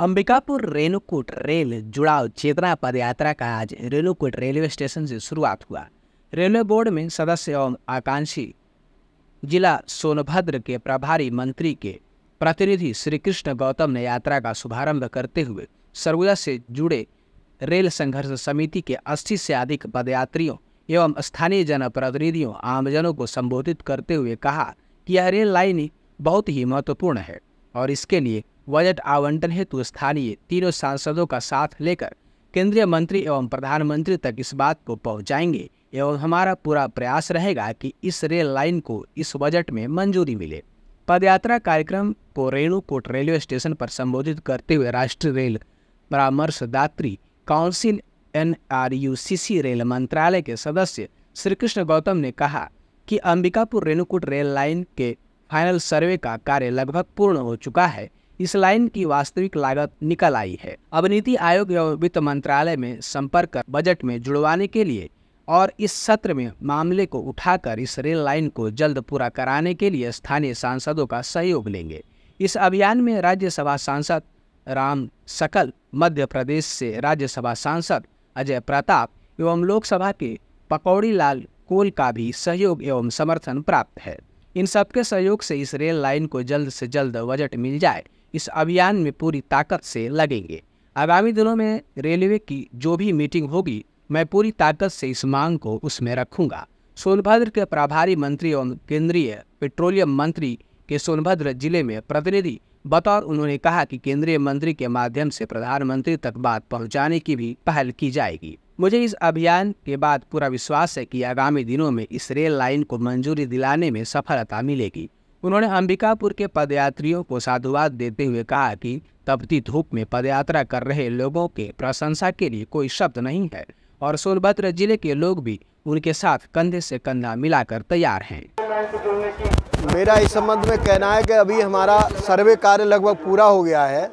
Ambikapur Renukoot rail जुड़ाव चेतना पदयात्रा का आज रेणुकूट रेलवे स्टेशन से शुरुआत हुआ रेलवे बोर्ड में सदस्य एवं आकांक्षी जिला सोनभद्र के प्रभारी मंत्री के प्रतिनिधि श्री कृष्ण गौतम ने यात्रा का शुभारंभ करते हुए सरगुजा से जुड़े रेल संघर्ष समिति के 80 से अधिक पदयात्रियों एवं स्थानीय जनप्रतिनिधियों आमजनों को संबोधित करते हुए कहा कि यह रेल लाइन बहुत ही महत्वपूर्ण है और इसके लिए बजट आवंटन हेतु स्थानीय तीनों सांसदों का साथ लेकर केंद्रीय मंत्री एवं प्रधानमंत्री तक इस बात को पहुंचाएंगे एवं हमारा पूरा प्रयास रहेगा कि इस रेल लाइन को इस बजट में मंजूरी मिले पदयात्रा कार्यक्रम को रेणुकूट रेलवे स्टेशन पर संबोधित करते हुए राष्ट्रीय रेल परामर्शदात्री council N R U C C rail मंत्रालय के सदस्य श्री कृष्ण गौतम ने कहा कि अंबिकापुर रेणुकूट रेल लाइन के फाइनल सर्वे का कार्य लगभग पूर्ण हो चुका है इस लाइन की वास्तविक लागत निकल आई है अब नीति आयोग एवं वित्त मंत्रालय में संपर्क कर बजट में जुड़वाने के लिए और इस सत्र में मामले को उठाकर इस रेल लाइन को जल्द पूरा कराने के लिए स्थानीय सांसदों का सहयोग लेंगे इस अभियान में राज्यसभा सांसद राम सकल मध्य प्रदेश से राज्यसभा सांसद अजय प्रताप एवं लोकसभा के पकौड़ी लाल कोल का भी सहयोग एवं समर्थन प्राप्त है इन सबके सहयोग से इस रेल लाइन को जल्द से जल्द बजट मिल जाए इस अभियान में पूरी ताकत से लगेंगे आगामी दिनों में रेलवे की जो भी मीटिंग होगी मैं पूरी ताकत से इस मांग को उसमें रखूंगा सोनभद्र के प्रभारी मंत्री और केंद्रीय पेट्रोलियम मंत्री के सोनभद्र जिले में प्रतिनिधि बतौर उन्होंने कहा कि केंद्रीय मंत्री के माध्यम से प्रधानमंत्री तक बात पहुंचाने की भी पहल की जाएगी मुझे इस अभियान के बाद पूरा विश्वास है कि आगामी दिनों में इस रेल लाइन को मंजूरी दिलाने में सफलता मिलेगी उन्होंने अंबिकापुर के पदयात्रियों को साधुवाद देते हुए कहा कि तपती धूप में पदयात्रा कर रहे लोगों के प्रशंसा के लिए कोई शब्द नहीं है और सोनभद्र जिले के लोग भी उनके साथ कंधे से कंधा मिलाकर तैयार हैं मेरा इस संबंध में कहना है कि अभी हमारा सर्वे कार्य लगभग पूरा हो गया है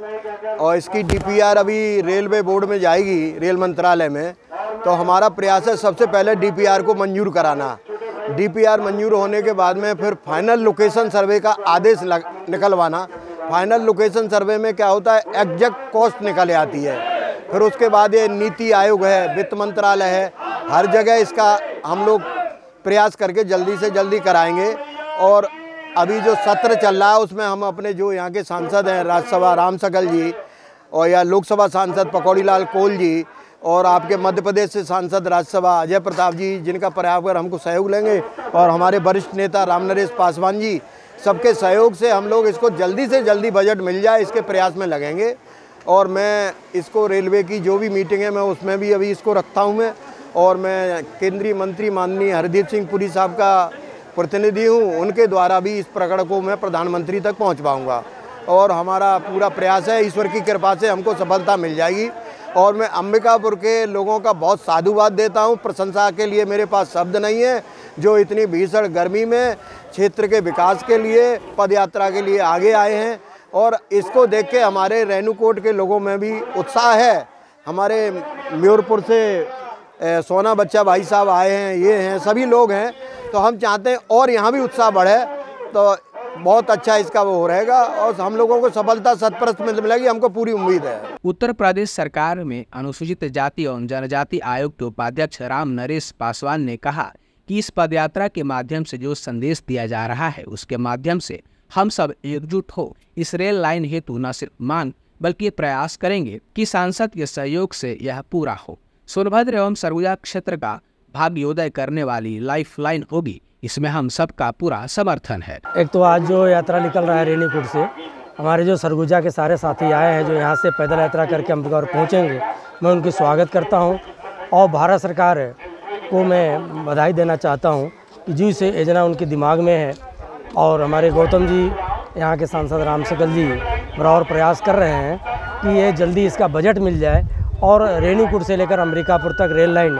और इसकी डीपीआर अभी रेलवे बोर्ड में जाएगी रेल मंत्रालय में तो हमारा प्रयास है सबसे पहले डीपीआर को मंजूर कराना डीपीआर मंजूर होने के बाद में फिर फाइनल लोकेशन सर्वे का आदेश लग, निकलवाना फाइनल लोकेशन सर्वे में क्या होता है एग्जैक्ट कॉस्ट निकल आती है फिर उसके बाद ये नीति आयोग है वित्त मंत्रालय है हर जगह इसका हम लोग प्रयास करके जल्दी से जल्दी कराएंगे और अभी जो सत्र चल रहा है उसमें हम अपने जो यहाँ के सांसद हैं राज्यसभा राम सकल जी और या लोकसभा सांसद पकौड़ी लाल कोल जी और आपके मध्य प्रदेश से सांसद राज्यसभा अजय प्रताप जी जिनका कर हमको सहयोग लेंगे और हमारे वरिष्ठ नेता राम नरेश पासवान जी सबके सहयोग से हम लोग इसको जल्दी से जल्दी बजट मिल जाए इसके प्रयास में लगेंगे और मैं इसको रेलवे की जो भी मीटिंग है मैं उसमें भी अभी इसको रखता हूँ मैं और मैं केंद्रीय मंत्री माननीय हरदीप सिंह पुरी साहब का प्रतिनिधि हूँ उनके द्वारा भी इस प्रकरण को मैं प्रधानमंत्री तक पहुँच पाऊँगा और हमारा पूरा प्रयास है ईश्वर की कृपा से हमको सफलता मिल जाएगी और मैं अंबिकापुर के लोगों का बहुत साधुवाद देता हूँ प्रशंसा के लिए मेरे पास शब्द नहीं है जो इतनी भीषण गर्मी में क्षेत्र के विकास के लिए पदयात्रा के लिए आगे आए हैं और इसको देख के हमारे रेणुकोट के लोगों में भी उत्साह है हमारे म्योरपुर से सोना बच्चा भाई साहब आए हैं ये हैं सभी लोग हैं तो हम चाहते हैं और यहाँ भी उत्साह बढ़े तो बहुत अच्छा इसका वो रहेगा और हम लोगों को सफलता सतप्रस्त मिलेगी हमको पूरी उम्मीद है उत्तर प्रदेश सरकार में अनुसूचित जाति और जनजाति आयोग के उपाध्यक्ष राम नरेश पासवान ने कहा कि इस पदयात्रा के माध्यम से जो संदेश दिया जा रहा है उसके माध्यम से हम सब एकजुट हो इस रेल लाइन हेतु न सिर्फ मांग बल्कि प्रयास करेंगे कि सांसद के सहयोग से यह पूरा हो सोनभद्र एवं सरगुजा क्षेत्र का भाग्योदय करने वाली लाइफ लाइन होगी इसमें हम सब का पूरा समर्थन है एक तो आज जो यात्रा निकल रहा है रेणीपुर से हमारे जो सरगुजा के सारे साथी आए हैं जो यहाँ से पैदल यात्रा करके अम्बगौर पहुँचेंगे मैं उनकी स्वागत करता हूँ और भारत सरकार को मैं बधाई देना चाहता हूँ कि जी से योजना उनके दिमाग में है और हमारे गौतम जी यहाँ के सांसद राम सकल जी बराबर प्रयास कर रहे हैं कि ये जल्दी इसका बजट मिल जाए और रेणुकुट से लेकर अमरीकापुर तक रेल लाइन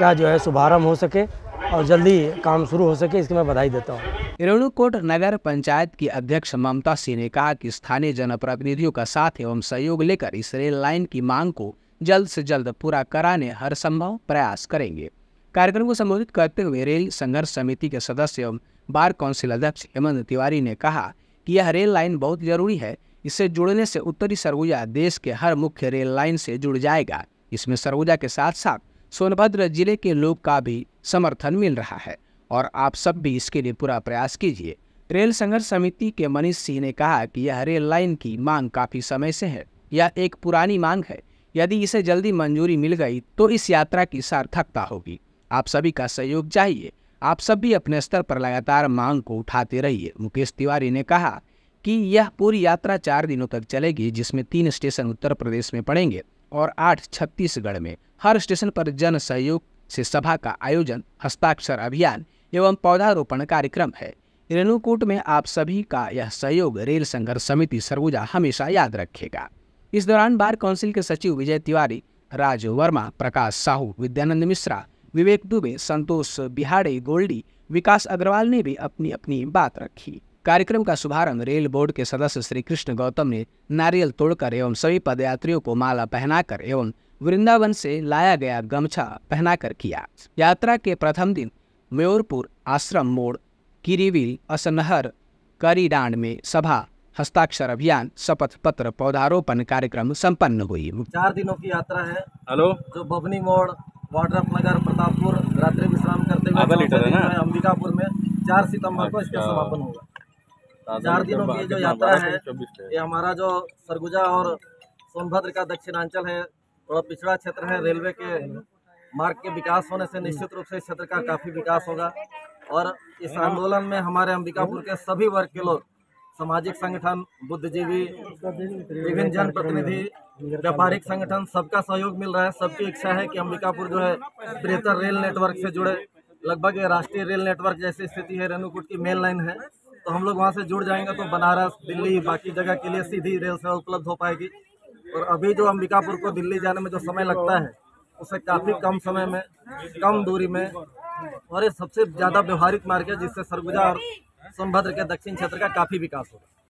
का जो है शुभारम्भ हो सके और जल्दी काम शुरू हो सके इसकी मैं बधाई देता हूँ रेणुकोट नगर पंचायत की अध्यक्ष ममता सिंह ने कहा कि स्थानीय जनप्रतिनिधियों का साथ एवं सहयोग लेकर इस रेल लाइन की मांग को जल्द से जल्द पूरा कराने हर संभव प्रयास करेंगे कार्यक्रम को संबोधित करते हुए रेल संघर्ष समिति के सदस्य एवं बार काउंसिल अध्यक्ष हेमंत तिवारी ने कहा कि यह रेल लाइन बहुत जरूरी है इससे जुड़ने से उत्तरी सरगुजा देश के हर मुख्य रेल लाइन से जुड़ जाएगा इसमें सरगुजा के साथ साथ सोनभद्र जिले के लोग का भी समर्थन मिल रहा है और आप सब भी इसके लिए पूरा प्रयास कीजिए रेल संघर्ष समिति के मनीष सिंह ने कहा कि यह रेल लाइन की मांग काफ़ी समय से है यह एक पुरानी मांग है यदि इसे जल्दी मंजूरी मिल गई तो इस यात्रा की सार्थकता होगी आप सभी का सहयोग चाहिए आप सब भी अपने स्तर पर लगातार मांग को उठाते रहिए मुकेश तिवारी ने कहा कि यह पूरी यात्रा चार दिनों तक चलेगी जिसमें तीन स्टेशन उत्तर प्रदेश में पड़ेंगे और आठ छत्तीसगढ़ में हर स्टेशन पर जन सहयोग से सभा का आयोजन हस्ताक्षर अभियान एवं पौधारोपण कार्यक्रम है रेणुकूट में आप सभी का यह सहयोग रेल संघर्ष समिति सरगुजा हमेशा याद रखेगा इस दौरान बार काउंसिल के सचिव विजय तिवारी राज वर्मा प्रकाश साहू विद्यानंद मिश्रा विवेक दुबे संतोष बिहाड़े गोल्डी विकास अग्रवाल ने भी अपनी अपनी बात रखी कार्यक्रम का शुभारंभ रेल बोर्ड के सदस्य श्री कृष्ण गौतम ने नारियल तोड़कर एवं सभी पदयात्रियों को माला पहनाकर एवं वृंदावन से लाया गया गमछा पहनाकर किया यात्रा के प्रथम दिन म्योरपुर आश्रम मोड़ किरीविल असनहर करीडांड में सभा हस्ताक्षर अभियान शपथ पत्र पौधारोपण कार्यक्रम संपन्न हुई चार दिनों की यात्रा है हेलो जो बबनी मोड़ वाड्रफ नगर प्रतापपुर रात्रि विश्राम करते हुए अंबिकापुर में चार सितंबर को इसका अच्छा। समापन होगा चार दिनों की जो यात्रा है ये हमारा जो सरगुजा और सोनभद्र का दक्षिणांचल है थोड़ा पिछड़ा क्षेत्र है रेलवे के मार्ग के विकास होने से निश्चित रूप से इस क्षेत्र का काफ़ी विकास होगा और इस आंदोलन में हमारे अंबिकापुर के सभी वर्ग के लोग सामाजिक संगठन बुद्धिजीवी विभिन्न जनप्रतिनिधि व्यापारिक संगठन सबका सहयोग मिल रहा है सबकी इच्छा है कि अंबिकापुर जो है बेहतर रेल नेटवर्क से जुड़े लगभग राष्ट्रीय रेल नेटवर्क जैसी स्थिति है रेणुकूट की मेन लाइन है तो हम लोग वहाँ से जुड़ जाएंगे तो बनारस दिल्ली बाकी जगह के लिए सीधी रेल सेवा उपलब्ध हो पाएगी और अभी जो अंबिकापुर को दिल्ली जाने में जो समय लगता है उसे काफ़ी कम समय में कम दूरी में और ये सबसे ज़्यादा व्यवहारिक मार्ग है जिससे सरगुजा और सोनभद्र के दक्षिण क्षेत्र का काफ़ी विकास होगा